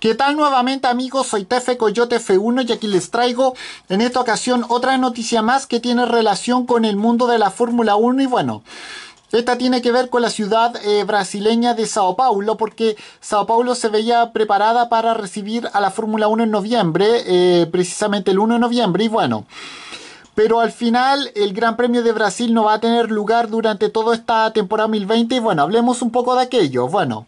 ¿Qué tal nuevamente amigos? Soy Tefe Coyote F1 y aquí les traigo en esta ocasión otra noticia más que tiene relación con el mundo de la Fórmula 1 y bueno... Esta tiene que ver con la ciudad eh, brasileña de Sao Paulo, porque Sao Paulo se veía preparada para recibir a la Fórmula 1 en noviembre, eh, precisamente el 1 de noviembre, y bueno, pero al final el Gran Premio de Brasil no va a tener lugar durante toda esta temporada 2020 y bueno, hablemos un poco de aquello. Bueno,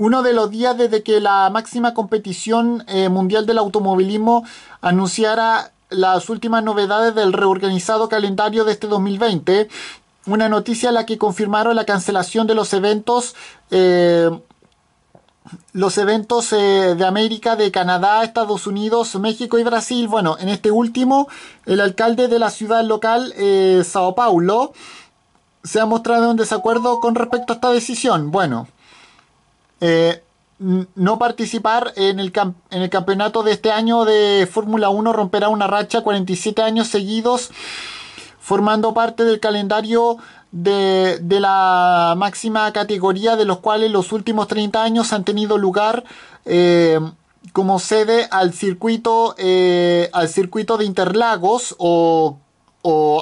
uno de los días desde que la máxima competición eh, mundial del automovilismo anunciara las últimas novedades del reorganizado calendario de este 2020. Una noticia a la que confirmaron la cancelación de los eventos. Eh, los eventos eh, de América, de Canadá, Estados Unidos, México y Brasil. Bueno, en este último, el alcalde de la ciudad local, Sao Paulo, se ha mostrado en desacuerdo con respecto a esta decisión. Bueno, eh, no participar en el, campeonato de este año de Fórmula 1 romperá una racha 47 años seguidos formando parte del calendario de, la máxima categoría de los cuales los últimos 30 años han tenido lugar eh, como sede al circuito, eh, al circuito de Interlagos o,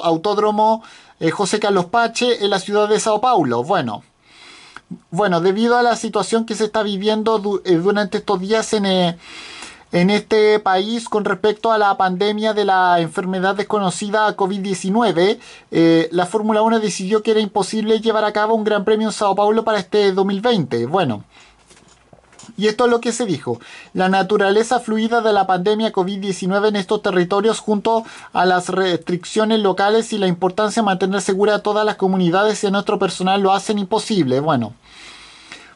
Autódromo José Carlos Pache en la ciudad de Sao Paulo. Bueno, bueno, debido a la situación que se está viviendo eh, durante estos días eh, en, este país con respecto a la pandemia de la enfermedad desconocida COVID-19, eh, la Fórmula 1 decidió que era imposible llevar a cabo un Gran Premio en Sao Paulo para este 2020. Bueno. Y esto es lo que se dijo. La naturaleza fluida de la pandemia COVID-19 en estos territorios junto a las restricciones locales y la importancia de mantener segura a todas las comunidades y a nuestro personal lo hacen imposible. Bueno,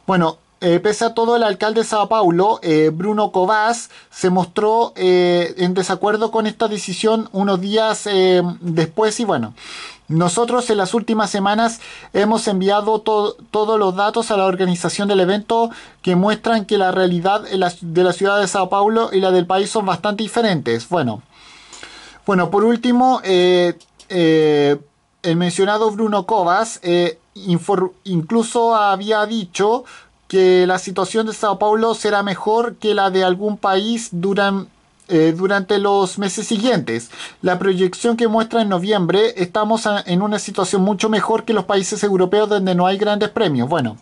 bueno eh, pese a todo, el alcalde de Sao Paulo, eh, Bruno Covas se mostró eh, en desacuerdo con esta decisión unos días después y bueno, nosotros en las últimas semanas hemos enviado todos los datos a la organización del evento que muestran que la realidad de la ciudad de Sao Paulo y la del país son bastante diferentes. Bueno, bueno por último, eh, eh, el mencionado Bruno Covas eh, incluso había dicho que la situación de Sao Paulo será mejor que la de algún país durante... Eh, durante los meses siguientes. La proyección que muestra en noviembre, estamos en una situación mucho mejor que los países europeos donde no hay grandes premios. Bueno,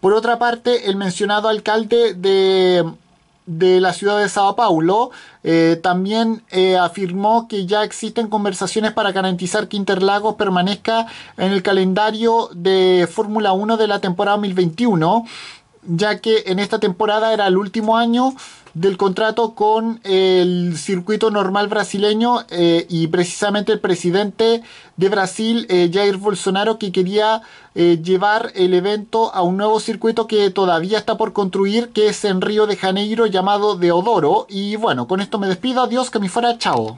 por otra parte, el mencionado alcalde de la ciudad de Sao Paulo eh, también eh, afirmó que ya existen conversaciones para garantizar que Interlagos permanezca en el calendario de Fórmula 1 de la temporada 2021 ya que en esta temporada era el último año del contrato con el circuito normal brasileño eh, y precisamente el presidente de Brasil, eh, Jair Bolsonaro, que quería eh, llevar el evento a un nuevo circuito que todavía está por construir, que es en Río de Janeiro llamado Deodoro. Y bueno, con esto me despido, adiós, que me fuera, chao.